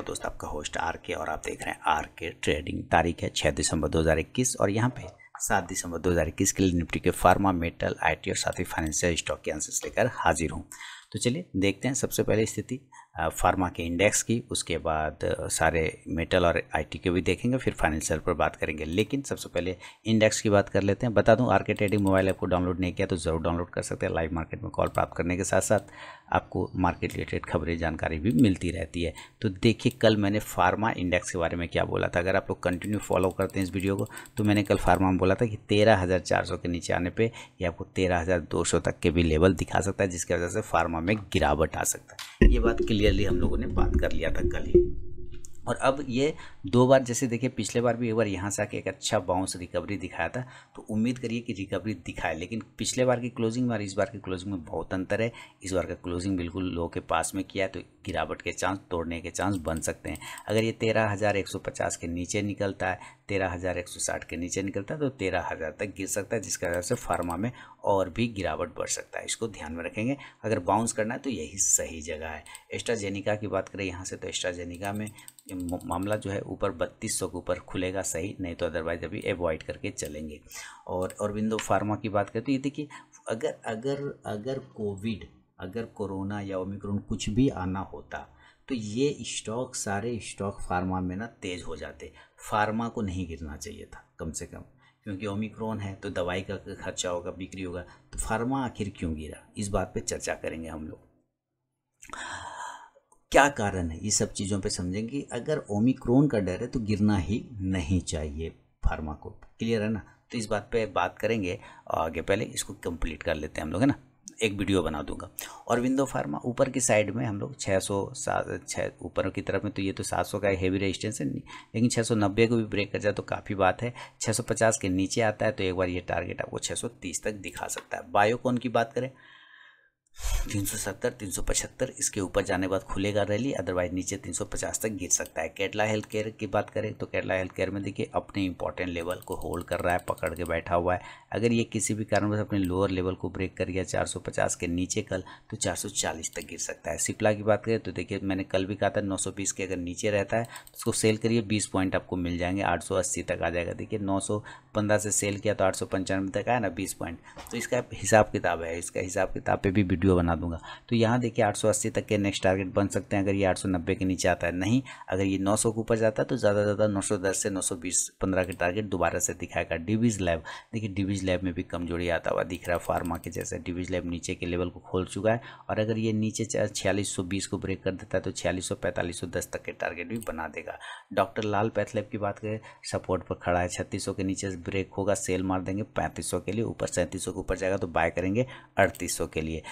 आपका दोस्त आपका होस्ट आर के और आप देख रहे हैं आर के ट्रेडिंग तारीख है छः दिसंबर 2021 और यहाँ पे सात दिसंबर 2021 के लिए निफ्टी के फार्मा मेटल आईटी और साथ ही फाइनेंशियल स्टॉक के आंसर्स लेकर हाजिर हूँ तो चलिए देखते हैं सबसे पहले स्थिति फार्मा के इंडेक्स की उसके बाद सारे मेटल और आईटी के भी देखेंगे फिर फाइनेंशियल पर बात करेंगे लेकिन सबसे पहले इंडेक्स की बात कर लेते हैं बता दूं आर्के ट्रेडिंग मोबाइल ऐप को डाउनलोड नहीं किया तो ज़रूर डाउनलोड कर सकते हैं लाइव मार्केट में कॉल प्राप्त करने के साथ साथ आपको मार्केट रिलेटेड खबरें जानकारी भी मिलती रहती है तो देखिए कल मैंने फार्मा इंडेक्स के बारे में क्या बोला था अगर आप लोग कंटिन्यू फॉलो करते हैं इस वीडियो को तो मैंने कल फार्मा में बोला था कि तेरह के नीचे आने पर यह आपको तेरह तक के भी लेवल दिखा सकता है जिसकी वजह से फार्मा में गिरावट आ सकता है ये बात क्लियरली हम लोगों ने बात कर लिया था कल ही और अब ये दो बार जैसे देखिए पिछले बार भी एक बार यहाँ से आके एक अच्छा बाउंस रिकवरी दिखाया था तो उम्मीद करिए कि रिकवरी दिखाए लेकिन पिछले बार की क्लोजिंग में और इस बार की क्लोजिंग में बहुत अंतर है इस बार का क्लोजिंग बिल्कुल लो के पास में किया है तो गिरावट के चांस तोड़ने के चांस बन सकते हैं अगर ये तेरह हज़ार एक सौ पचास के नीचे निकलता है तेरह हज़ार एक सौ साठ के नीचे निकलता है तो तेरह हज़ार तक गिर सकता है जिसकी वजह से फार्मा में और भी गिरावट बढ़ सकता है इसको ध्यान में रखेंगे अगर बाउंस करना है तो यही सही जगह है एस्ट्राजेनिका की बात करें यहाँ से तो एस्ट्राजेनिका में मामला जो है ऊपर बत्तीस सौ के ऊपर खुलेगा सही नहीं तो अदरवाइज अभी एवॉइड करके चलेंगे और अरविंदो फार्मा की बात करते हैं देखिए अगर अगर अगर कोविड अगर कोरोना या ओमिक्रोन कुछ भी आना होता तो ये स्टॉक सारे स्टॉक फार्मा में ना तेज़ हो जाते फार्मा को नहीं गिरना चाहिए था कम से कम क्योंकि ओमिक्रोन है तो दवाई का खर्चा होगा बिक्री होगा तो फार्मा आखिर क्यों गिरा इस बात पे चर्चा करेंगे हम लोग क्या कारण है ये सब चीज़ों पे समझेंगे अगर ओमिक्रोन का डर है तो गिरना ही नहीं चाहिए फार्मा को क्लियर है ना तो इस बात पे बात करेंगे आगे पहले इसको कंप्लीट कर लेते हैं हम लोग है ना एक वीडियो बना दूंगा और विंडो फार्मा ऊपर की साइड में हम लोग 600 सौ छः ऊपर की तरफ में तो ये तो 700 का हेवी रेजिस्टेंस है लेकिन 690 को भी ब्रेक कर जाए तो काफ़ी बात है 650 के नीचे आता है तो एक बार ये टारगेट आपको 630 तक दिखा सकता है बायोकॉन की बात करें तीन सौ सत्तर तीन सौ पचहत्तर इसके ऊपर जाने के बाद खुलेगा रैली अदरवाइज नीचे तीन सौ पचास तक गिर सकता है केरला हेल्थ केयर की बात करें तो केरला हेल्थ केयर में देखिए अपने इंपॉर्टेंट लेवल को होल्ड कर रहा है पकड़ के बैठा हुआ है अगर ये किसी भी कारणवश अपने लोअर लेवल को ब्रेक कर गया चार सौ पचास के नीचे कल तो चार सौ चालीस तक गिर सकता है सिप्ला की बात करें तो देखिए मैंने कल भी कहा था नौ सौ बीस के अगर नीचे रहता है तो उसको सेल करिए बीस पॉइंट आपको मिल जाएंगे आठ सौ अस्सी तक आ जाएगा देखिए नौ सौ पंद्रह से सेल किया तो आठ सौ पंचानवे तक आया ना बीस पॉइंट तो इसका हिसाब किताब है इसका हिसाब किताब पर भी वीडियो वीडियो बना दूंगा तो यहाँ देखिए 880 तक के नेक्स्ट टारगेट बन सकते हैं अगर ये 890 के नीचे आता है नहीं अगर ये 900 के ऊपर जाता है तो ज़्यादा से ज़्यादा 910 से 920 15 के टारगेट दोबारा से दिखाएगा डिवीज लैब देखिए डिवीज लैब में भी कमजोरी आता हुआ दिख रहा है फार्मा के जैसे डिवीज लैब नीचे के लेवल को खोल चुका है और अगर ये नीचे छियालीस को ब्रेक कर देता है तो छियालीस सौ तक के टारगेट भी बना देगा डॉक्टर लाल पैथलैब की बात करें सपोर्ट पर खड़ा है छत्तीस के नीचे ब्रेक होगा सेल मार देंगे पैंतीस के लिए ऊपर सैंतीस के ऊपर जाएगा तो बाय करेंगे अड़तीस के लिए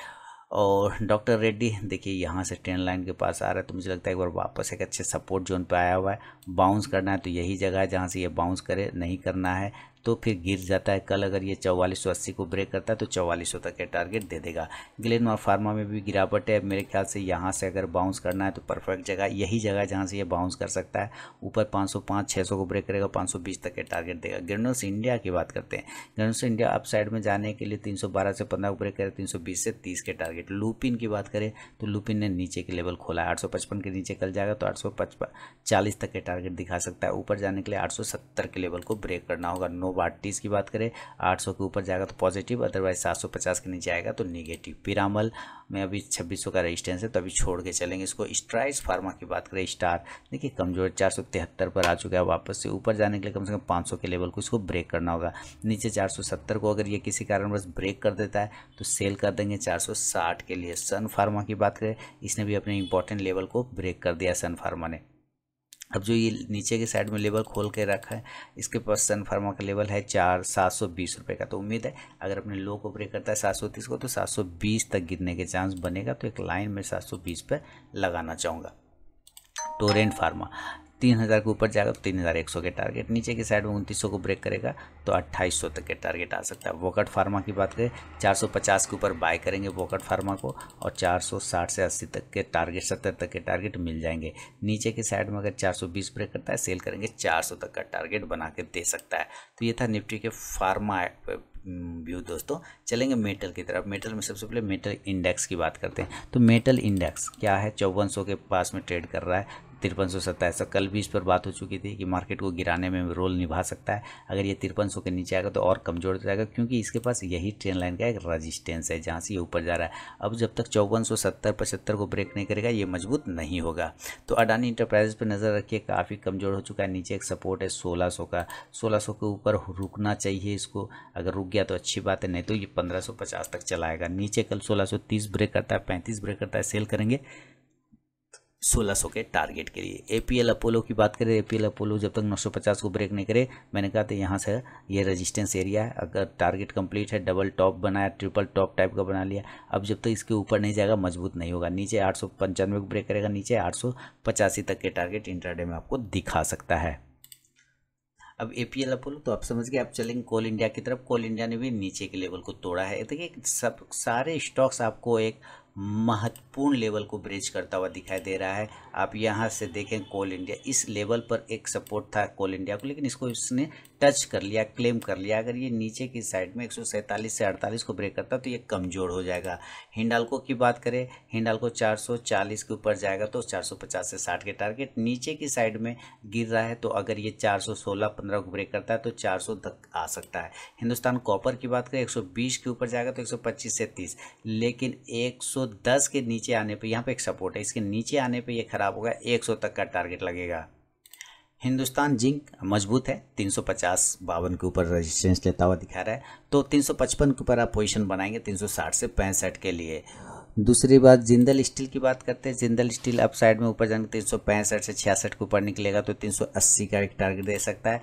और डॉक्टर रेड्डी देखिए यहाँ से ट्रेन लाइन के पास आ रहा है तो मुझे लगता है एक बार वापस एक अच्छे सपोर्ट जोन पे आया हुआ है बाउंस करना है तो यही जगह है जहाँ से ये बाउंस करे नहीं करना है तो फिर गिर जाता है कल अगर ये चौवालीस सौ अस्सी को ब्रेक करता है तो चौवालीस सौ तक के टारगेट दे देगा ग्लेन फार्मा में भी गिरावट है मेरे ख्याल से यहाँ से अगर बाउंस करना है तो परफेक्ट जगह यही जगह जहाँ से ये बाउंस कर सकता है ऊपर पाँच सौ पाँच छः सौ को ब्रेक करेगा पाँच सौ बीस तक के टारगेट देगा ग्रेनोस इंडिया की बात करते हैं ग्रेनोस इंडिया अप साइड में जाने के लिए तीन सौ बारह से पंद्रह को ब्रेक करेगा तीन सौ बीस से तीस के टारगेट लूपिन की बात करें तो लूपिन ने नीचे के लेवल खोला है आठ सौ पचपन के नीचे कल जाएगा तो आठ सौ पचपन चालीस तक के टारगेट दिखा सकता है ऊपर जाने के लिए आठ सौ सत्तर के लेवल को ब्रेक करना होगा नो वाटीज की बात करें 800 के ऊपर जाएगा तो पॉजिटिव अदरवाइज 750 के नीचे आएगा तो निगेटिव पिरामल में अभी 2600 का रेजिस्टेंस है तो अभी छोड़ के चलेंगे इसको स्ट्राइस फार्मा की बात करें स्टार देखिए कमजोर चार पर आ चुका है वापस से ऊपर जाने के लिए कम से कम पाँच के लेवल को इसको ब्रेक करना होगा नीचे चार को अगर ये किसी कारणवश ब्रेक कर देता है तो सेल कर देंगे चार के लिए सन फार्मा की बात करें इसने भी अपने इंपॉर्टेंट लेवल को ब्रेक कर दिया सन फार्मा ने अब जो ये नीचे के साइड में लेवल खोल के रखा है इसके पास सन फार्मा का लेवल है चार सात सौ बीस रुपये का तो उम्मीद है अगर अपने लो को ब्रेक करता है सात सौ तीस को तो सात सौ बीस तक गिरने के चांस बनेगा तो एक लाइन में सात सौ बीस पर लगाना चाहूँगा टोरेंट फार्मा तीन हज़ार के ऊपर जाएगा तो तीन हज़ार एक सौ के टारगेट नीचे की साइड में उनतीस सौ को ब्रेक करेगा तो अट्ठाईस सौ तक के टारगेट आ सकता है वोकट फार्मा की बात करें चार सौ पचास के ऊपर बाय करेंगे वोकट फार्मा को और चार सौ साठ से अस्सी तक के टारगेट सत्तर तक के टारगेट मिल जाएंगे नीचे की साइड में अगर चार सौ बीस ब्रेक करता है सेल करेंगे चार सौ तक का टारगेट बना के दे सकता है तो ये था निफ्टी के फार्मा व्यू दोस्तों चलेंगे मेटल की तरफ मेटल में सबसे पहले मेटल इंडेक्स की बात करते हैं तो मेटल इंडेक्स क्या है चौवन के पास में ट्रेड कर रहा है तिरपन सौ सत्ताईस कल भी इस पर बात हो चुकी थी कि मार्केट को गिराने में रोल निभा सकता है अगर ये तिरपन सौ के नीचे आएगा तो और कमजोर जाएगा क्योंकि इसके पास यही ट्रेन लाइन का एक रजिस्टेंस है जहाँ से ये ऊपर जा रहा है अब जब तक चौवन सौ सत्तर पचहत्तर को ब्रेक नहीं करेगा ये मजबूत नहीं होगा तो अडानी इंटरप्राइजेस पर नज़र रखिए काफ़ी कमज़ोर हो चुका है नीचे एक सपोर्ट है सोलह सौ का सोलह सौ के ऊपर रुकना चाहिए इसको अगर रुक गया तो अच्छी बात है नहीं तो ये पंद्रह सौ पचास तक चलाएगा नीचे कल सोलह सौ तीस ब्रेक करता है पैंतीस ब्रेक करता है सेल करेंगे 1600 के टारगेट के लिए एपीएल अपोलो की बात करें एपीएल अपोलो जब तक 950 को ब्रेक नहीं करे मैंने कहा था यहाँ से ये रेजिस्टेंस एरिया है अगर टारगेट कंप्लीट है डबल टॉप बनाया ट्रिपल टॉप टाइप का बना लिया अब जब तक इसके ऊपर नहीं जाएगा मजबूत नहीं होगा नीचे आठ को ब्रेक करेगा नीचे आठ तक के टारगेट इंटरडे में आपको दिखा सकता है अब ए पी एल अपोलो तो आप समझ गए आप चलेंगे कोल इंडिया की तरफ कोल इंडिया ने भी नीचे के लेवल को तोड़ा है देखिए सब सारे स्टॉक्स आपको एक महत्वपूर्ण लेवल को ब्रिज करता हुआ दिखाई दे रहा है आप यहाँ से देखें कोल इंडिया इस लेवल पर एक सपोर्ट था कोल इंडिया को लेकिन इसको इसने टच कर लिया क्लेम कर लिया अगर ये नीचे की साइड में एक से अड़तालीस को ब्रेक करता तो ये कमज़ोर हो जाएगा हिंडालको की बात करें हिंडालको 440 के ऊपर जाएगा तो 450 से 60 के टारगेट नीचे की साइड में गिर रहा है तो अगर ये 416 15 को ब्रेक करता है तो 400 तक आ सकता है हिंदुस्तान कॉपर की बात करें 120 के ऊपर जाएगा तो 125 से 30 लेकिन 100 110 के नीचे आने पर यहाँ पे एक सपोर्ट है इसके नीचे आने पे ये ख़राब होगा 100 तक का टारगेट लगेगा हिंदुस्तान जिंक मजबूत है 350 बावन के ऊपर रेजिस्टेंस लेता हुआ दिखा रहा है तो 355 के ऊपर आप पोजीशन बनाएंगे 360 से पैंसठ के लिए दूसरी बात जिंदल स्टील की बात करते हैं जिंदल स्टील अब साइड में ऊपर जाएंगे तीन सौ पैंसठ से छियासठ के ऊपर निकलेगा तो तीन सौ अस्सी का एक टारगेट दे सकता है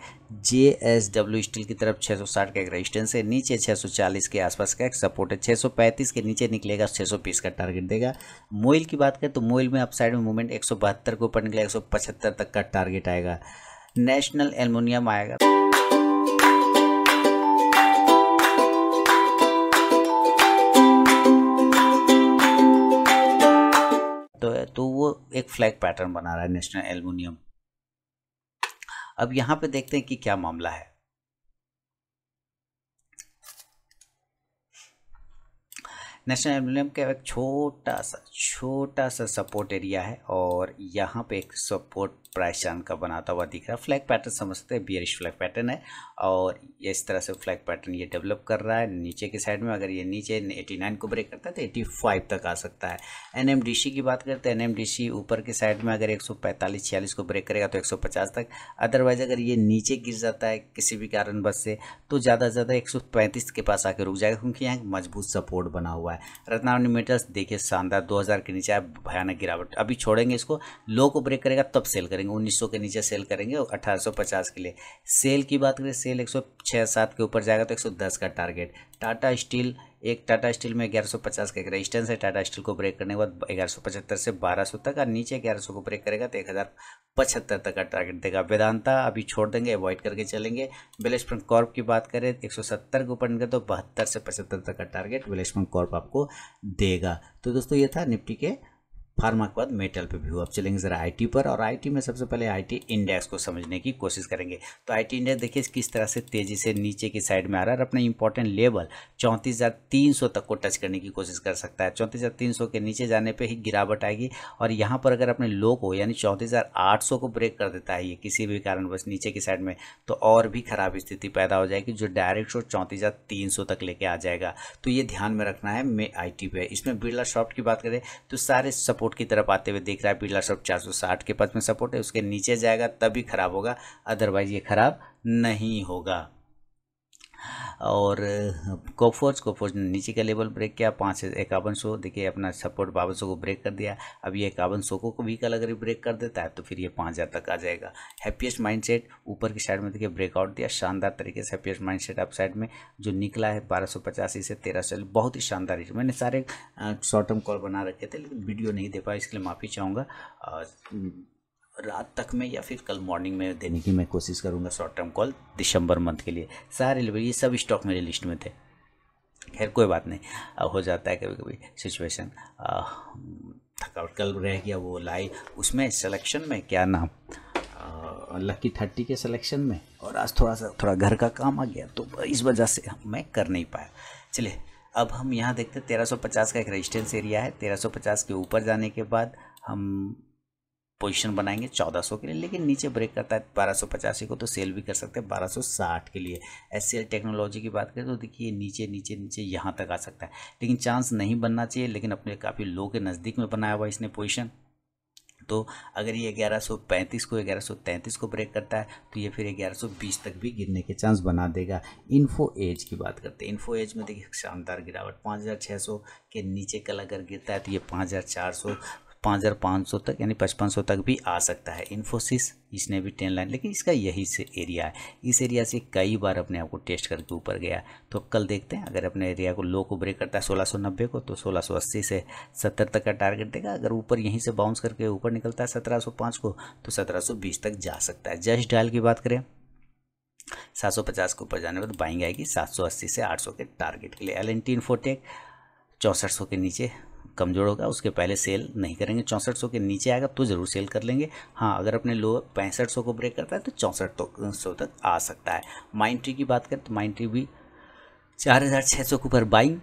जे एस डब्ल्यू स्टील की तरफ छः सौ साठ का एक रेजिस्टेंस है नीचे छः सौ चालीस के आसपास का एक सपोर्ट है छः सौ पैंतीस के नीचे निकलेगा छः सौ बीस का टारगेट देगा मोइल की बात करें तो मोइल में अब साइड में मूवमेंट एक सौ बहत्तर के ऊपर निकलेगा एक सौ पचहत्तर तक का टारगेट आएगा नेशनल एलमोनियम आएगा तो वो एक फ्लैग पैटर्न बना रहा है नेशनल एल्यूमिनियम अब यहां पे देखते हैं कि क्या मामला है नेशनल एल्यूमिनियम का एक छोटा सा छोटा सा सपोर्ट एरिया है और यहां पे एक सपोर्ट प्राइस चांद का बनाता हुआ दिख रहा है फ्लैग पैटर्न समझते हैं बियरिश फ्लैग पैटर्न है और इस तरह से फ्लैग पैटर्न ये डेवलप कर रहा है नीचे के साइड में अगर ये नीचे 89 को ब्रेक करता है तो 85 तक आ सकता है एनएमडीसी की बात करते हैं एनएमडीसी तो ऊपर के साइड में अगर 145 46 को ब्रेक करेगा तो 150 तक अदरवाइज अगर ये नीचे गिर जाता है किसी भी बस से तो ज़्यादा से ज़्यादा एक के पास आके रुक जाएगा क्योंकि यहाँ मजबूत सपोर्ट बना हुआ है रत्नावनी मेटल्स देखिए शानदार दो के नीचे भयानक गिरावट अभी छोड़ेंगे इसको लो को ब्रेक करेगा तब सेल करेंगे करेंगे 1900 के नीचे सेल करेंगे और 1850 के लिए सेल की बात करें सेल एक सौ के ऊपर जाएगा तो 110 का टारगेट टाटा स्टील एक टाटा स्टील में 1150 का एक रेजिस्टेंस है टाटा स्टील को ब्रेक करने के बाद ग्यारह से 1200 तक और नीचे 1100 को ब्रेक करेगा तो एक तक का टारगेट देगा वेदांता अभी छोड़ देंगे अवॉइड करके चलेंगे बेलेस्टमेंट कॉर्प की बात करें 170 के ऊपर निकल तो बहत्तर से पचहत्तर तक का टारगेट बेलेस्टमेंट कॉर्प आपको देगा तो दोस्तों ये था निफ्टी के फार्मा के बाद मेटल पे व्यू अब चलेंगे ज़रा आईटी पर और आईटी में सबसे पहले आईटी इंडेक्स को समझने की कोशिश करेंगे तो आईटी इंडेक्स देखिए किस तरह से तेज़ी से नीचे की साइड में आ रहा है और अपना इंपॉर्टेंट लेवल चौंतीस तक को टच करने की कोशिश कर सकता है चौंतीस के नीचे जाने पर ही गिरावट आएगी और यहाँ पर अगर अपने लो को यानी चौंतीस को ब्रेक कर देता है ये किसी भी कारणवश नीचे की साइड में तो और भी खराब स्थिति पैदा हो जाएगी जो डायरेक्ट शो चौंतीस तक लेके आ जाएगा तो ये ध्यान में रखना है मे आई पे इसमें बिरला सॉफ्ट की बात करें तो सारे सपोर्ट सपोर्ट की तरफ आते हुए देख रहा है चार सब साठ के पास में सपोर्ट है उसके नीचे जाएगा तभी ख़राब होगा अदरवाइज़ ये ख़राब नहीं होगा और कॉफोर्स कॉफोर्स ने नीचे का लेवल ब्रेक किया पाँच से इक्यावन सौ देखिए अपना सपोर्ट बावन सौ को ब्रेक कर दिया अब ये इक्यावन सौ को भी कल अगर ब्रेक कर देता है तो फिर ये पाँच हज़ार तक आ जाएगा हैप्पीएस्ट माइंडसेट ऊपर की साइड में देखिए ब्रेकआउट दिया शानदार तरीके से माइंड सेट अप साइड में जो निकला है बारह सौ पचासी से तेरह सौ बहुत ही शानदार मैंने सारे शॉर्ट टर्म कॉल बना रखे थे लेकिन वीडियो नहीं दे पाया इसके लिए माफ़ी चाहूँगा रात तक में या फिर कल मॉर्निंग में देने की मैं कोशिश करूँगा short term call December month के लिए सारे ये सब स्टॉक मेरे लिस्ट में थे खैर कोई बात नहीं हो जाता है कभी कभी सिचुएशन थकावट कल रह गया वो लाई उसमें सिलेक्शन में क्या नाम लकी थर्टी के सिलेक्शन में और आज थोड़ा सा थोड़ा घर का काम आ गया तो इस वजह से मैं कर नहीं पाया चलिए अब हम यहाँ देखते हैं 1350 का एक रेजिस्टेंस एरिया है 1350 के ऊपर जाने के बाद हम पोजीशन बनाएंगे 1400 के लिए लेकिन नीचे ब्रेक करता है बारह को तो सेल भी कर सकते हैं 1260 के लिए एस टेक्नोलॉजी की बात करें तो देखिए नीचे नीचे नीचे यहाँ तक आ सकता है लेकिन चांस नहीं बनना चाहिए लेकिन अपने काफ़ी लो के नज़दीक में बनाया हुआ इसने पोजिशन तो अगर ये 1135 को 1133 को ब्रेक करता है तो ये फिर 1120 तक भी गिरने के चांस बना देगा इन्फो एज की बात करते हैं इन्फो एज में देखिए शानदार गिरावट 5600 के नीचे कल अगर गिरता है तो ये 5400 पाँच तक यानी 5500 तक भी आ सकता है इन्फोसिस इसने भी टेन लाइन लेकिन इसका यही से एरिया है इस एरिया से कई बार अपने आप को टेस्ट करके ऊपर गया तो कल देखते हैं अगर अपने एरिया को लो को ब्रेक करता है सोलह को तो सोलह से 70 तक का टारगेट देगा अगर ऊपर यहीं से बाउंस करके ऊपर निकलता है सत्रह को तो सत्रह तक जा सकता है जस्ट डायल की बात करें 750 के ऊपर जाने के बाद तो बाइंग आएगी 780 से 800 के टारगेट के लिए एल एन टी इन्फोटेक चौंसठ के नीचे कमज़ोर होगा उसके पहले सेल नहीं करेंगे चौंसठ सौ के नीचे आएगा तो ज़रूर सेल कर लेंगे हाँ अगर अपने लोग पैंसठ सौ को ब्रेक करता है तो चौंसठ सौ तक आ सकता है माइंड ट्री की बात करें तो माइंड ट्री भी चार हज़ार छः सौ के ऊपर बाइंग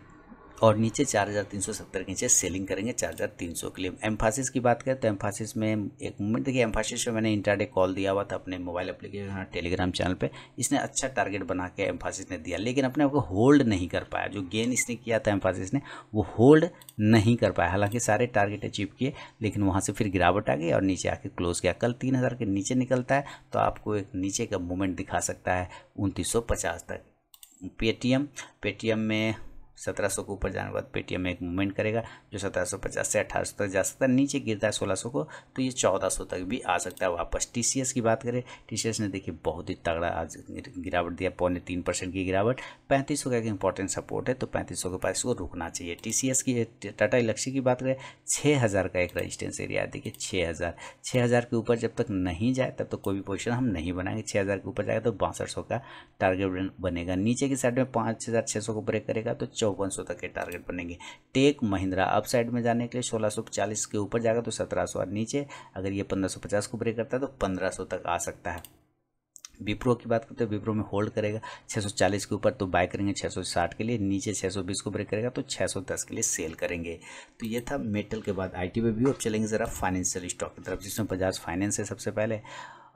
और नीचे चार हज़ार तीन सौ सत्तर के नीचे सेलिंग करेंगे चार हज़ार तीन सौ के लिए एम्फासिस की बात करें तो एम्फासिस में एक मूवमेंट देखिए एम्फासिस में मैंने इंटरडे कॉल दिया हुआ था अपने मोबाइल एप्लीकेशन टेलीग्राम चैनल पर इसने अच्छा टारगेट बना के एम्फासिस ने दिया लेकिन अपने आपको होल्ड नहीं कर पाया जो गेन इसने किया था एम्फासिस ने वो होल्ड नहीं कर पाया हालांकि सारे टारगेट अचीव किए लेकिन वहाँ से फिर गिरावट आ गई और नीचे आके क्लोज किया कल तीन हज़ार के नीचे निकलता है तो आपको एक नीचे का मूवमेंट दिखा सकता है उनतीस सौ पचास तक पेटीएम पेटीएम में सत्रह सौ के ऊपर जाने के बाद पेटीएम एक मूवमेंट करेगा जो सत्रह सौ पचास से अठारह सौ तक जा सकता है नीचे गिरता है सोलह सौ को तो ये चौदह सौ तक भी आ सकता है वापस टी सी एस की बात करें टी सी एस ने देखिए बहुत ही तगड़ा आज गिरावट दिया पौने तीन परसेंट की गिरावट पैंतीस सौ का एक इंपॉर्टेंट सपोर्ट है तो पैंतीस सौ के पास इसको रुकना चाहिए टी सी एस की टाटा इलेक्सी की बात करें छः हज़ार का एक रजिस्टेंस एरिया है देखिए छः हज़ार छः हज़ार के ऊपर जब तक नहीं जाए तब तक कोई भी पोजिशन हम नहीं बनाएंगे छः हज़ार के ऊपर जाएगा तो बासठ सौ का टारगेट बनेगा नीचे की साइड में पाँच हज़ार छः सौ को ब्रेक करेगा तो चौवन 500 तक के टारगेट बनेंगे टेक महिंद्रा अप साइड में जाने के लिए 1640 के ऊपर जाएगा तो 1700 और नीचे अगर ये 1550 को ब्रेक करता है तो 1500 तक आ सकता है विप्रो की बात करते हैं विप्रो में होल्ड करेगा 640 के ऊपर तो बाय करेंगे 660 के लिए नीचे 620 को ब्रेक करेगा तो 610 के लिए सेल करेंगे तो ये था मेटल के बाद आईटी टी पे भी अब चलेंगे ज़रा फाइनेंशियल स्टॉक की तरफ जिसमें बजाज फाइनेंस है सबसे पहले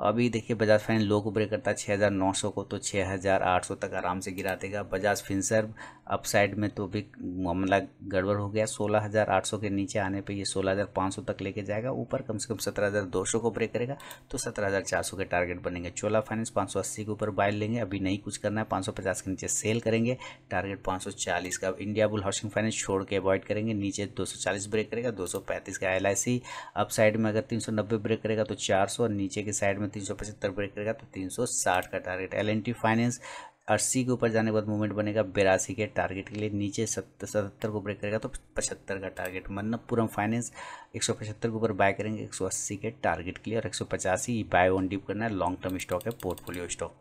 अभी देखिए बजाज फाइन लो को ब्रेक करता है छः हज़ार नौ सौ को तो छः हज़ार आठ सौ तक आराम से गिरा देगा बजाज फिंसर अपसाइड में तो भी मामला गड़बड़ हो गया सोलह हज़ार आठ सौ के नीचे आने पे ये सोलह हज़ार पाँच सौ तक लेके जाएगा ऊपर कम से कम सत्रह हज़ार दो सौ को ब्रेक करेगा तो सत्रह हज़ार चार सौ के टारगेट बनेंगे चोला फाइनेंस पाँच सौ अस्सी के ऊपर बाय लेंगे अभी नहीं कुछ करना है पाँच सौ पचास के नीचे सेल करेंगे टारगेट पाँच सौ चालीस का इंडिया बुल हाउसिंग फाइनेंस छोड़ के अवॉइड करेंगे नीचे दो सौ चालीस ब्रेक करेगा दो सौ पैंतीस का एल आई सी अपसाइड में अगर तीन सौ नब्बे ब्रेक करेगा तो चार सौ नीचे के साइड में में तीन सौ पचहत्तर ब्रेक करेगा तो तीन सौ साठ का target L N T finance अस्सी के ऊपर जाने के बाद मूवमेंट बनेगा बेरासी के टारगेट के लिए नीचे सत्तर सतहत्तर को ब्रेक करेगा तो पचहत्तर का टारगेट मन्नपुरम फाइनेंस एक सौ पचहत्तर के ऊपर बाय करेंगे एक सौ अस्सी के टारगेट के लिए और एक सौ पचासी बाय ऑन डीप करना है लॉन्ग टर्म स्टॉक है portfolio stock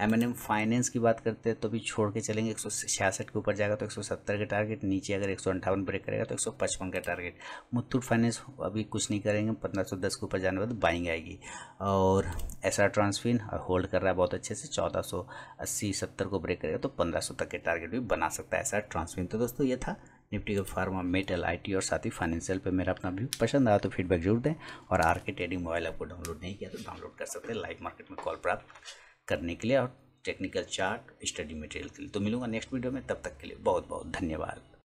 M N M finance की बात करते हैं तो भी छोड़ के चलेंगे एक सौ छियासठ के ऊपर जाएगा तो एक सौ सत्तर का टारगेट नीचे अगर एक सौ अंठावन ब्रेक करेगा तो एक सौ पचपन का टारगेट मुथूट फाइनेंस अभी कुछ नहीं करेंगे पंद्रह सौ दस के ऊपर जाने बाद बाइंग तो आएगी और एस आर ट्रांसफिन होल्ड कर रहा है बहुत अच्छे से चौदह सौ अस्सी सत्तर को ब्रेक करेगा तो पंद्रह सौ तक के टारगेट भी बना सकता है एस आर ट्रांसफिन तो दोस्तों ये था निफ्टी का फार्मा मेटल टी और साथ ही फाइनेंशियल पर मेरा अपना व्यू पसंद आया तो फीडबैक जरूर दें और आर के ट्रेडिंग मोबाइल आपको डाउनलोड नहीं किया तो डाउनलोड कर सकते हैं लाइव मार्केट में कॉल प्राप्त करने के लिए और टेक्निकल चार्ट स्टडी मटेरियल के लिए तो मिलूंगा नेक्स्ट वीडियो में तब तक के लिए बहुत बहुत धन्यवाद